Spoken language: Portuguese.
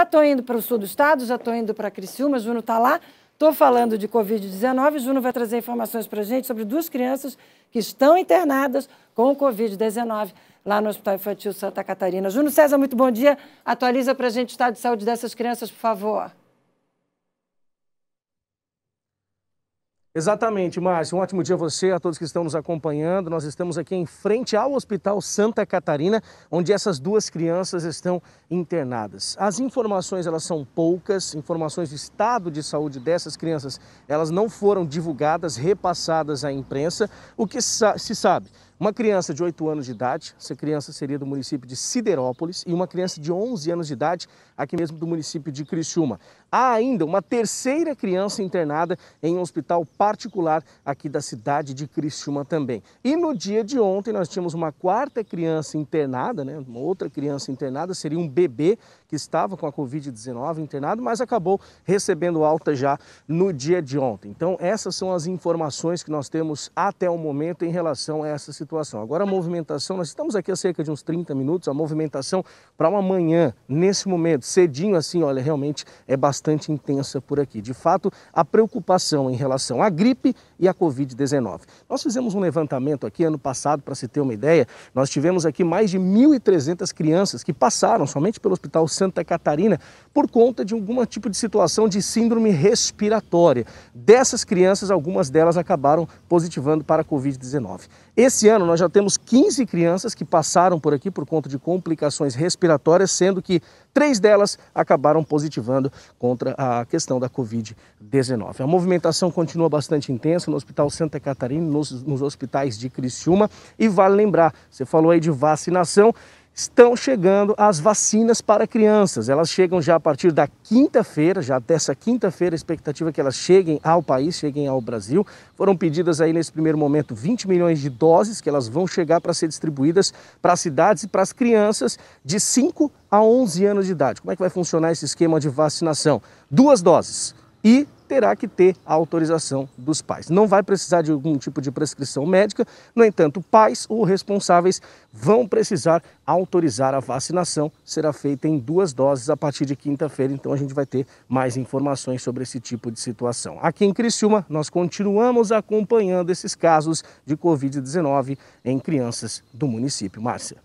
Já estou indo para o sul do estado, já estou indo para Criciúma, Juno está lá. Estou falando de Covid-19. Juno vai trazer informações para a gente sobre duas crianças que estão internadas com Covid-19 lá no Hospital Infantil Santa Catarina. Juno César, muito bom dia. Atualiza para a gente o estado de saúde dessas crianças, por favor. Exatamente, Márcio. Um ótimo dia a você, a todos que estão nos acompanhando. Nós estamos aqui em frente ao Hospital Santa Catarina, onde essas duas crianças estão internadas. As informações elas são poucas, informações do estado de saúde dessas crianças, elas não foram divulgadas, repassadas à imprensa. O que sa se sabe uma criança de 8 anos de idade, essa criança seria do município de Siderópolis, e uma criança de 11 anos de idade, aqui mesmo do município de Criciúma. Há ainda uma terceira criança internada em um hospital particular aqui da cidade de Criciúma também. E no dia de ontem nós tínhamos uma quarta criança internada, né, uma outra criança internada, seria um bebê que estava com a Covid-19 internado, mas acabou recebendo alta já no dia de ontem. Então, essas são as informações que nós temos até o momento em relação a essa situação. Agora, a movimentação, nós estamos aqui há cerca de uns 30 minutos, a movimentação para uma manhã, nesse momento, cedinho assim, olha, realmente é bastante intensa por aqui. De fato, a preocupação em relação à gripe e à Covid-19. Nós fizemos um levantamento aqui ano passado, para se ter uma ideia, nós tivemos aqui mais de 1.300 crianças que passaram somente pelo Hospital Santa Catarina por conta de algum tipo de situação de síndrome respiratória. Dessas crianças, algumas delas acabaram positivando para a Covid-19. Esse ano nós já temos 15 crianças que passaram por aqui por conta de complicações respiratórias, sendo que três delas acabaram positivando contra a questão da Covid-19. A movimentação continua bastante intensa no Hospital Santa Catarina, nos, nos hospitais de Criciúma. E vale lembrar, você falou aí de vacinação estão chegando as vacinas para crianças. Elas chegam já a partir da quinta-feira, já dessa quinta-feira, a expectativa é que elas cheguem ao país, cheguem ao Brasil. Foram pedidas aí nesse primeiro momento 20 milhões de doses que elas vão chegar para ser distribuídas para as cidades e para as crianças de 5 a 11 anos de idade. Como é que vai funcionar esse esquema de vacinação? Duas doses e terá que ter a autorização dos pais. Não vai precisar de algum tipo de prescrição médica, no entanto, pais ou responsáveis vão precisar autorizar a vacinação. Será feita em duas doses a partir de quinta-feira, então a gente vai ter mais informações sobre esse tipo de situação. Aqui em Criciúma, nós continuamos acompanhando esses casos de Covid-19 em crianças do município. Márcia.